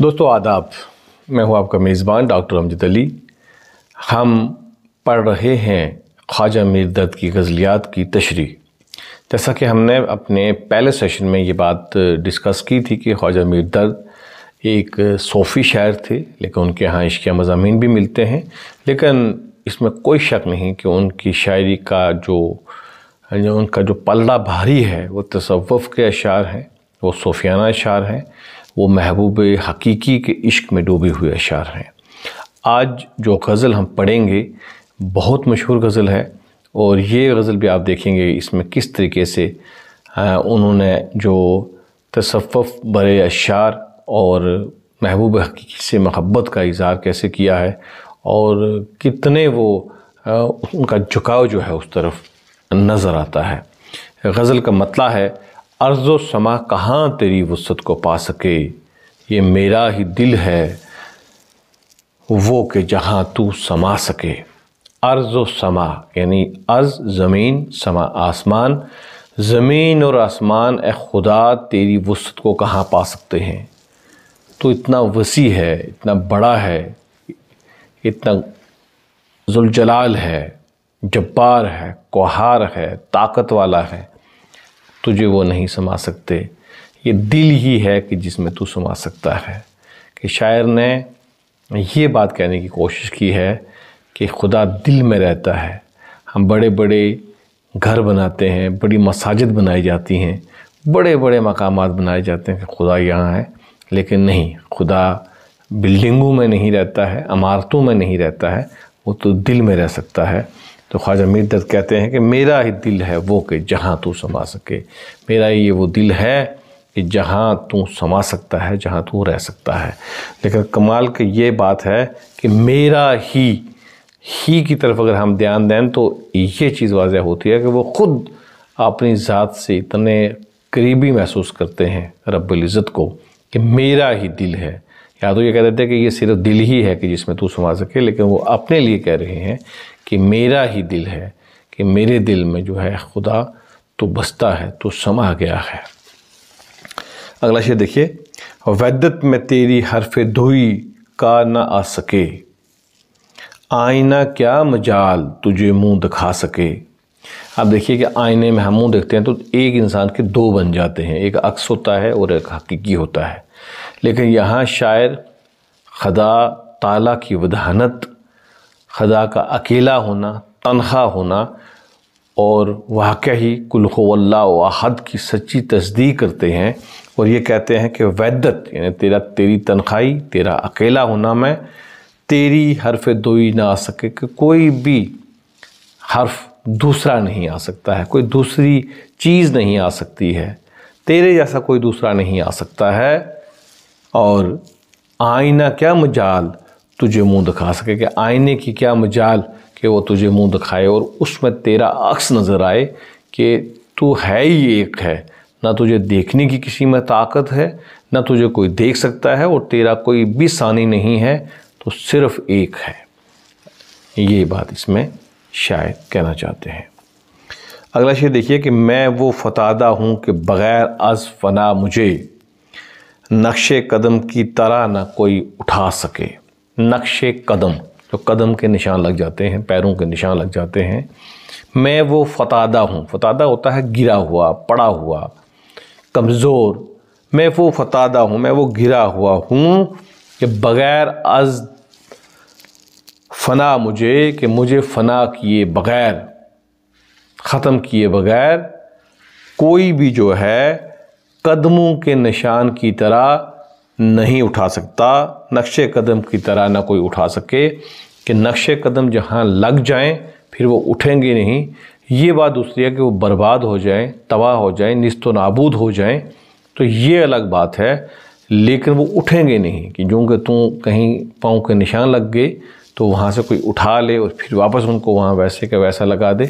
दोस्तों आदाब मैं हूं आपका मेज़बान डॉक्टर अमजद अली हम पढ़ रहे हैं ख्वाजा मीर दत्त की गज़लियात की तशरी जैसा कि हमने अपने पहले सेशन में ये बात डिस्कस की थी कि ख्वाजा मीर दत्त एक सोफी शायर थे लेकिन उनके यहाँ इश्किया मजामी भी मिलते हैं लेकिन इसमें कोई शक नहीं कि उनकी शायरी का जो उनका जो पल्ला भारी है वो तसव्वुफ़ के अशार हैं वो सूफियाना अशार हैं वो महबूब हकीकी के इश्क में डूबे हुए अशार हैं आज जो गज़ल हम पढ़ेंगे बहुत मशहूर गज़ल है और ये गज़ल भी आप देखेंगे इसमें किस तरीके से उन्होंने जो तसफ़ बरे अशार और महबूब हकीकी से महब्बत का इजहार कैसे किया है और कितने वो उनका झुकाव जो है उस तरफ नज़र आता है गज़ल का मतला है अर्ज़ो समा कहाँ तेरी वसत को पा सके ये मेरा ही दिल है वो कि जहाँ तू समा सके अर्ज़ समा यानी अर्ज़ ज़मीन समा आसमान ज़मीन और आसमान ए खुदा तेरी वसत को कहाँ पा सकते हैं तो इतना वसी है इतना बड़ा है इतना जुलजलाल है जब्बार है कोहार है ताकत वाला है तुझे वो नहीं समा सकते ये दिल ही है कि जिसमें तू समा सकता है कि शायर ने ये बात कहने की कोशिश की है कि खुदा दिल में रहता है हम बड़े बड़े घर बनाते हैं बड़ी मसाजिद बनाई जाती हैं बड़े बड़े मकाम बनाए जाते हैं कि खुदा यहाँ है लेकिन नहीं खुदा बिल्डिंगों में नहीं रहता है इमारतों में नहीं रहता है वो तो दिल में रह सकता है तो ख्वाजा मीरदत कहते हैं कि मेरा ही दिल है वो कि जहाँ तू समा सके मेरा ही ये वो दिल है कि जहाँ तू समा सकता है जहाँ तू रह सकता है लेकिन कमाल की ये बात है कि मेरा ही ही की तरफ अगर हम ध्यान दें तो ये चीज़ वाजह होती है कि वो खुद अपनी ज़ात से इतने करीबी महसूस करते हैं रब्ज़त को कि मेरा ही दिल है या तो ये कह देते हैं कि ये सिर्फ दिल ही है कि जिसमें तू समा सके लेकिन वो अपने लिए कह रहे हैं कि मेरा ही दिल है कि मेरे दिल में जो है खुदा तो बसता है तो समा गया है अगला शेर देखिए वैदत में तेरी हरफ धोई का ना आ सके आईना क्या मजाल तुझे मुंह दिखा सके आप देखिए कि आईने में हम मुंह देखते हैं तो एक इंसान के दो बन जाते हैं एक अक्स होता है और एक हकीकी होता है लेकिन यहाँ शायर खदा ताला की वधानत ख़दा का अकेला होना तनखा होना और वाक़ कुल्ला अहद की सच्ची तस्दीक करते हैं और ये कहते हैं कि वैदत यानी तेरा तेरी तनख्वाही तेरा अकेला होना मैं तेरी हरफ दोई ना आ सके कि कोई भी हर्फ दूसरा नहीं आ सकता है कोई दूसरी चीज़ नहीं आ सकती है तेरे जैसा कोई दूसरा नहीं आ सकता है और आईना क्या मजाल तुझे मुंह दिखा सके कि आईने की क्या मजाल कि वो तुझे मुंह दिखाए और उसमें तेरा अक्स नज़र आए कि तू है ही एक है ना तुझे देखने की किसी में ताकत है ना तुझे कोई देख सकता है और तेरा कोई भी सानी नहीं है तो सिर्फ़ एक है ये बात इसमें शायद कहना चाहते हैं अगला शेर देखिए कि मैं वो फतादा हूँ कि बग़ैर अज फना मुझे नक्शे कदम की तरह ना कोई उठा सके नक्शे कदम जो कदम के निशान लग जाते हैं पैरों के निशान लग जाते हैं मैं वो फतादा हूँ फतादा होता है गिरा हुआ पड़ा हुआ कमज़ोर मैं वो फतादा हूँ मैं वो गिरा हुआ हूँ कि बग़ैर अज फना मुझे कि मुझे फना किए बग़ैर ख़त्म किए बग़ैर कोई भी जो है कदमों के निशान की तरह नहीं उठा सकता नक्शे कदम की तरह ना कोई उठा सके कि नक्शे कदम जहाँ लग जाएं फिर वो उठेंगे नहीं ये बात दूसरी है कि वो बर्बाद हो जाएं तबाह हो जाएं व नाबूद हो जाएं तो ये अलग बात है लेकिन वो उठेंगे नहीं कि जो कि तू कहीं पाँव के निशान लग गए तो वहाँ से कोई उठा ले और फिर वापस उनको वहाँ वैसे के वैसा लगा दे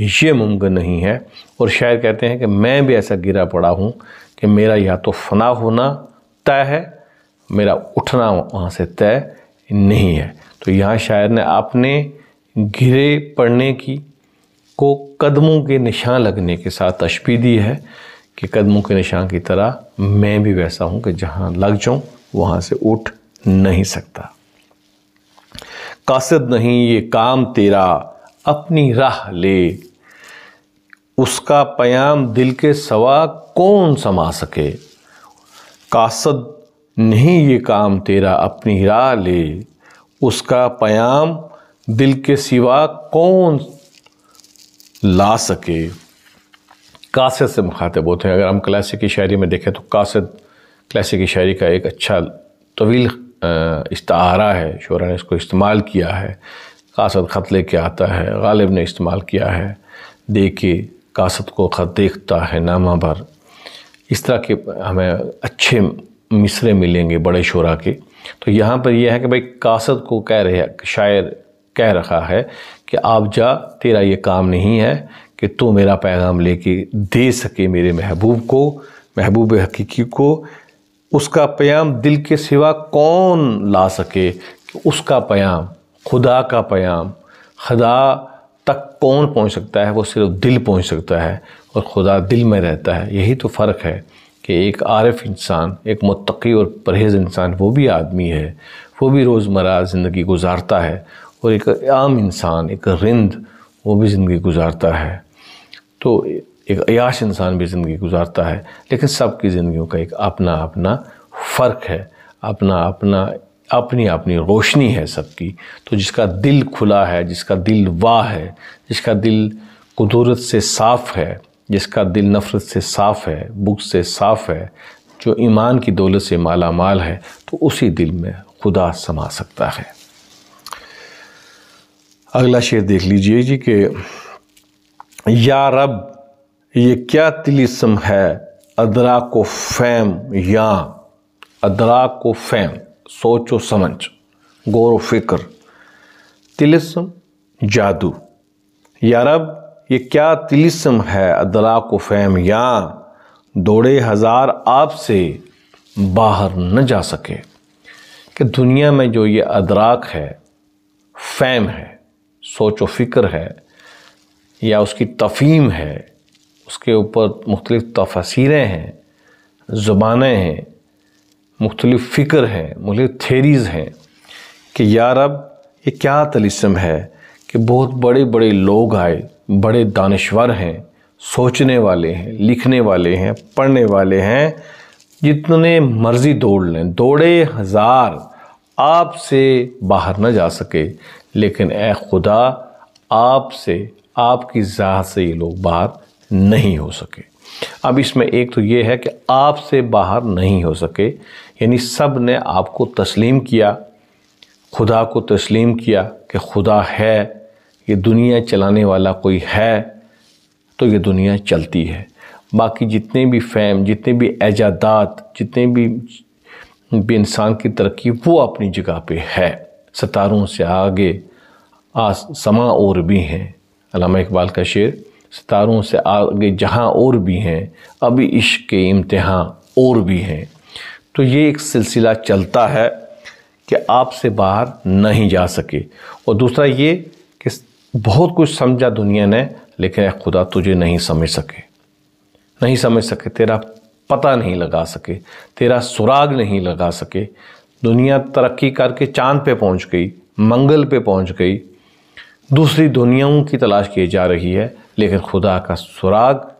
ये मुमकिन नहीं है और शायर कहते हैं कि मैं भी ऐसा गिरा पड़ा हूँ कि मेरा या तो फना होना तय है मेरा उठना वहाँ से तय नहीं है तो यहाँ शायर ने अपने घिरे पड़ने की को कदमों के निशान लगने के साथ तशबी दी है कि कदमों के निशान की तरह मैं भी वैसा हूँ कि जहाँ लग जाऊँ वहाँ से उठ नहीं सकता कासद नहीं ये काम तेरा अपनी राह ले उसका प्याम दिल के सवा कौन समा सके कासद नहीं ये काम तेरा अपनी राह ले उसका प्याम दिल के सिवा कौन ला सके कासद से मुखातब होते हैं अगर हम क्लासिक की शायरी में देखें तो कासद क्लासिक की शायरी का एक अच्छा तवील इस्तारा है शोरा ने इसको इस्तेमाल किया है कासद ख़त ले के आता है गालिब ने इस्तेमाल किया है देखे कासद को ख़त देखता है नामा भर इस तरह के हमें अच्छे मिसरे मिलेंगे बड़े शोरा के तो यहाँ पर यह है कि भाई कासद को कह रहे शायर कह रखा है कि आप जा तेरा ये काम नहीं है कि तू तो मेरा पैगाम लेके दे सके मेरे महबूब को महबूब हकीकी को उसका प्याम दिल के सिवा कौन ला सके उसका प्याम खुदा का प्याम खुदा तक कौन पहुंच सकता है वो सिर्फ दिल पहुंच सकता है और खुदा दिल में रहता है यही तो फ़र्क है कि एक आरफ इंसान एक मतकी और परहेज़ इंसान वो भी आदमी है वो भी रोज़मर्रा ज़िंदगी गुजारता है और एक आम इंसान एक रिंद वो भी ज़िंदगी गुजारता है तो एक अयाश इंसान भी ज़िंदगी गुजारता है लेकिन सबकी ज़िंदगियों का एक अपना अपना फ़र्क है अपना अपना अपनी अपनी रोशनी है सबकी तो जिसका दिल खुला है जिसका दिल वाह है जिसका दिल कुदरत से साफ़ है जिसका दिल नफ़रत से साफ़ है बुक से साफ़ है जो ईमान की दौलत से माला माल है तो उसी दिल में खुदा समा सकता है अगला शेर देख लीजिए जी कि या रब ये क्या तिलिस्म है अदरा को फैम या अदरा को फैम सोचो समझ गौर फिक्र तिलिस्म जादू या रब ये क्या तिलिस्म है अदला को फैम या दौड़े हज़ार आपसे बाहर न जा सके कि दुनिया में जो ये अदराक है फैम है सोच व फिक्र है या उसकी तफीम है उसके ऊपर मुख्तलिफ़ तफसीरें हैं ज़ुबानें हैं मुख्तलिफ़ फ़िक्र हैं मुख्तलिफ थेरीज़ हैं कि यार अब ये क्या तलिसम है कि बहुत बड़े बड़े लोग आए बड़े दानश्वर हैं सोचने वाले हैं लिखने वाले हैं पढ़ने वाले हैं जितने मर्ज़ी दौड़ लें दौड़े हज़ार आपसे बाहर ना जा सके लेकिन ए खुदा आपसे आपकी ज़ात से ये लोग बाहर नहीं हो सके अब इसमें एक तो ये है कि आपसे बाहर नहीं हो सके यानी सब ने आपको तस्लीम किया खुदा को तस्लीम किया कि खुदा है ये दुनिया चलाने वाला कोई है तो ये दुनिया चलती है बाकी जितने भी फ़ैम जितने भी एजादात जितने भी भी इंसान की तरक्की वो अपनी जगह पे है सतारों से आगे आ समा और भी हैं अलामा इकबाल का शेर सितारों से आगे जहाँ और भी हैं अभी इश्क के इम्तहान और भी हैं तो ये एक सिलसिला चलता है कि आपसे बाहर नहीं जा सके और दूसरा ये कि बहुत कुछ समझा दुनिया ने लेकिन खुदा तुझे नहीं समझ सके नहीं समझ सके तेरा पता नहीं लगा सके तेरा सुराग नहीं लगा सके दुनिया तरक्की करके चांद पे पहुंच गई मंगल पे पहुंच गई दूसरी दुनियाओं की तलाश की जा रही है लेकिन खुदा का सुराग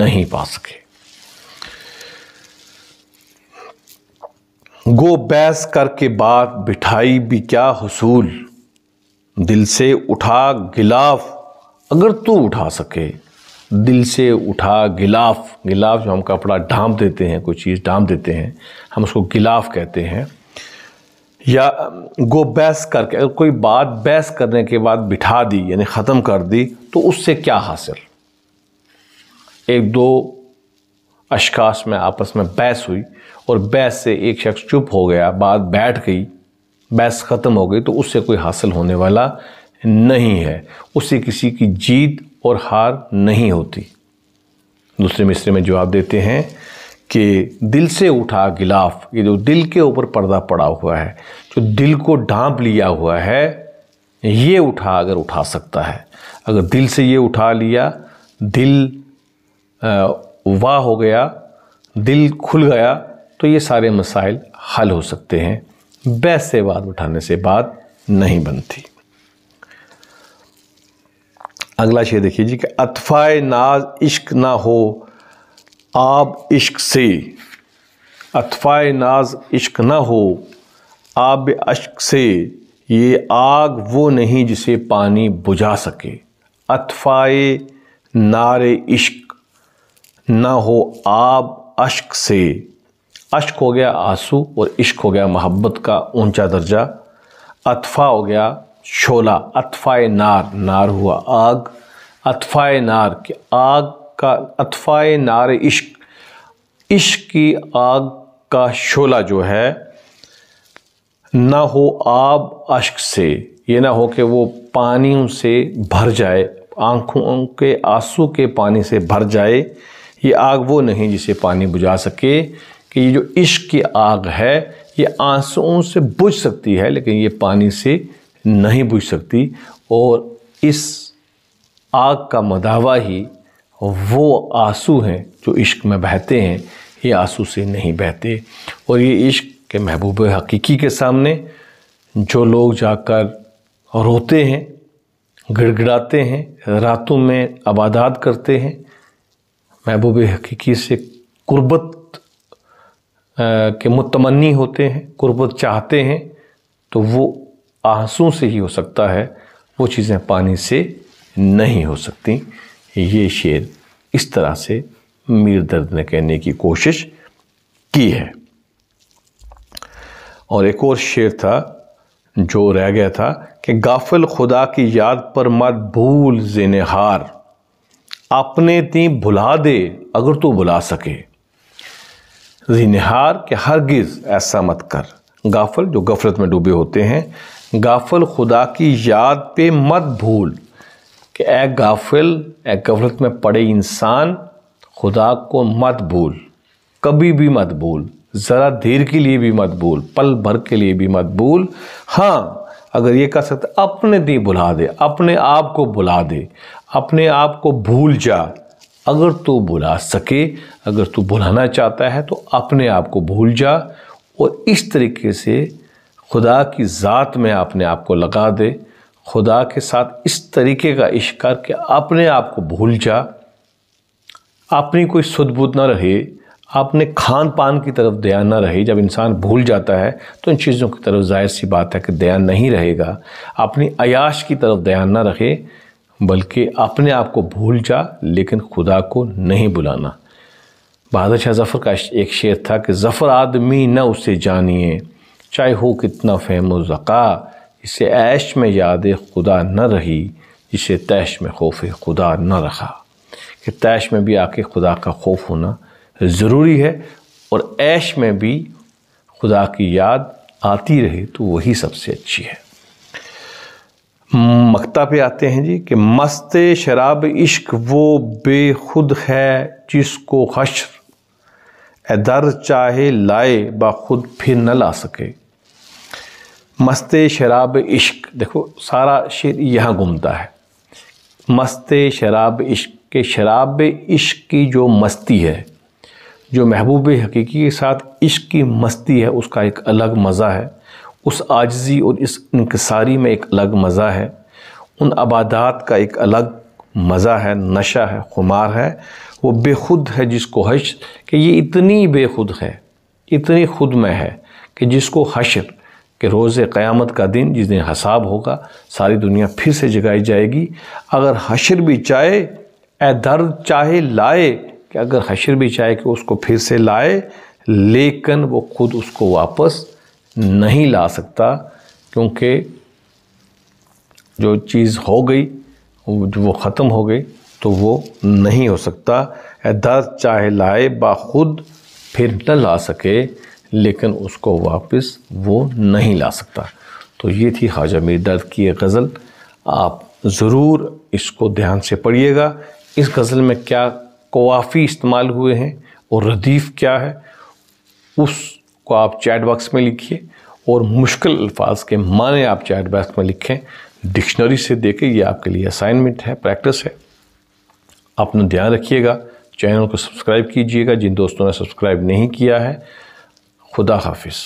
नहीं पा सके गो बैस करके बात बिठाई भी क्या हसूल दिल से उठा गिलाफ अगर तू उठा सके दिल से उठा गिलाफ गिलाफ जो हम कपड़ा ढांप देते हैं कोई चीज़ ढांप देते हैं हम उसको गिलाफ कहते हैं या गो बहस करके अगर कोई बात बहस करने के बाद बिठा दी यानी ख़त्म कर दी तो उससे क्या हासिल एक दो अशकाश में आपस में बहस हुई और बहस से एक शख्स चुप हो गया बात बैठ गई बहस ख़त्म हो गई तो उससे कोई हासिल होने वाला नहीं है उससे किसी की जीत और हार नहीं होती दूसरे मिसरे में जवाब देते हैं कि दिल से उठा गिलाफ ये जो दिल के ऊपर पर्दा पड़ा हुआ है जो दिल को ढांप लिया हुआ है ये उठा अगर उठा सकता है अगर दिल से ये उठा लिया दिल वाह हो गया दिल खुल गया तो ये सारे मसाइल हल हो सकते हैं बैस से बात उठाने से बात नहीं बनती अगला शेर देखिए जी कि अतफ़ा नाज इश्क ना हो आब इश्क से अतफ़ा नाज इश्क न हो आब अश्क से ये आग वो नहीं जिसे पानी बुझा सके अतफ़ा नार इश्क ना हो आब अश्क से अश्क हो गया आंसू और इश्क हो गया मोहब्बत का ऊंचा दर्जा अतफ़ा हो गया शोला अतफ़ा नार नार हुआ आग अतफ़ा नार के आग का अतफ़ा नार इश्क इश्क की आग का शोला जो है ना हो आब अश्क से ये ना हो कि वो पानियों से भर जाए आँखों के आंसू के पानी से भर जाए ये आग वो नहीं जिसे पानी बुझा सके कि ये जो इश्क की आग है ये आंसुओं से बुझ सकती है लेकिन ये पानी से नहीं बुझ सकती और इस आग का मदावा ही वो आंसू हैं जो इश्क में बहते हैं ये आंसू से नहीं बहते और ये इश्क के महबूब हकीकी के सामने जो लोग जाकर रोते हैं गिड़गिड़ाते हैं रातों में आबादात करते हैं महबूब हकीकी से कुर्बत के मुतमनी होते हैं कुर्बत चाहते हैं तो वो आंसू से ही हो सकता है वो चीज़ें पानी से नहीं हो सकती ये शेर इस तरह से मीर दर्द ने कहने की कोशिश की है और एक और शेर था जो रह गया था कि गाफिल खुदा की याद पर मत भूल जेनहार अपने ती भुला दे अगर तू भुला सके जिनहार के हरगिज़ ऐसा मत कर गाफल जो गफलत में डूबे होते हैं गाफल खुदा की याद पे मत भूल कि ए गाफिल ए गफलत में पड़े इंसान खुदा को मत भूल कभी भी मत भूल ज़रा देर के लिए भी मत भूल पल भर के लिए भी मत भूल हाँ अगर ये कह सकते अपने दी बुला दे अपने आप को बुला दे अपने आप को भूल जा अगर तू बुला सके अगर तू बुलाना चाहता है तो अपने आप को भूल जा और इस तरीके से खुदा की ज़ात में अपने आप को लगा दे खुदा के साथ इस तरीके का इश्क करके अपने आप को भूल जा अपनी कोई सुदबुद ना रहे अपने खान पान की तरफ दया ना रहे जब इंसान भूल जाता है तो इन चीज़ों की तरफ जाहिर सी बात है कि दया नहीं रहेगा अपनी अयाश की तरफ दया ना रहे बल्कि अपने आप को भूल जा लेकिन खुदा को नहीं बुलाना बहादुर शाह जफ़र का एक शेर था कि ज़फ़र आदमी न उसे जानिए चाहे हो कितना फेमो ज़क़ा इसे ऐश में याद खुदा न रही जिसे तैश में खौफ खुदा न रखा कि तैश में भी आके खुदा का खौफ होना ज़रूरी है और ऐश में भी खुदा की याद आती रहे तो वही सबसे अच्छी है मक्ता पे आते हैं जी कि मस्त शराब इश्क वो बेखुद है जिसको हशर दर चाहे लाए बा खुद फिर न ला सके मस्त शराब इश्क देखो सारा शेर यहाँ घूमता है मस्त शराब इश्क के शराब इश्क की जो मस्ती है जो महबूब हकीकी के साथ इश्क की मस्ती है उसका एक अलग मज़ा है उस आजजी और इस इनकसारी में एक अलग मज़ा है उन आबादात का एक अलग मज़ा है नशा है खुमार है वो बेखुद है जिसको हश कि ये इतनी बेखुद है इतनी खुद में है कि जिसको हशर कि रोज़ क़्यामत का दिन जिस दिन हसाब होगा सारी दुनिया फिर से जगाई जाएगी अगर हशर भी चाहे ए दर्द चाहे लाए कि अगर हशर भी चाहे कि उसको फिर से लाए लेकिन वो ख़ुद उसको वापस नहीं ला सकता क्योंकि जो चीज़ हो गई वो ख़त्म हो गई तो वो नहीं हो सकता ए दर्द चाहे लाए बा ख़ुद फिर न ला सके लेकिन उसको वापस वो नहीं ला सकता तो ये थी हाजा दर्द की एक गज़ल आप ज़रूर इसको ध्यान से पढ़िएगा इस गज़ल में क्या कोवाफ़ी इस्तेमाल हुए हैं और रदीफ़ क्या है उसको आप चैट बॉक्स में लिखिए और मुश्किल अल्फाज के माने आप चैट बॉक्स में लिखें डिक्शनरी से देखें ये आपके लिए असाइनमेंट है प्रैक्टिस है अपना ध्यान रखिएगा चैनल को सब्सक्राइब कीजिएगा जिन दोस्तों ने सब्सक्राइब नहीं किया है खुदा हाफिज़